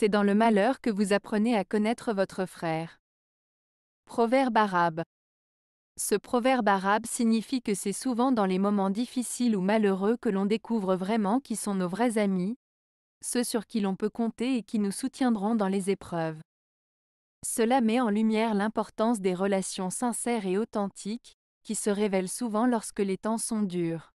C'est dans le malheur que vous apprenez à connaître votre frère. Proverbe arabe. Ce proverbe arabe signifie que c'est souvent dans les moments difficiles ou malheureux que l'on découvre vraiment qui sont nos vrais amis, ceux sur qui l'on peut compter et qui nous soutiendront dans les épreuves. Cela met en lumière l'importance des relations sincères et authentiques, qui se révèlent souvent lorsque les temps sont durs.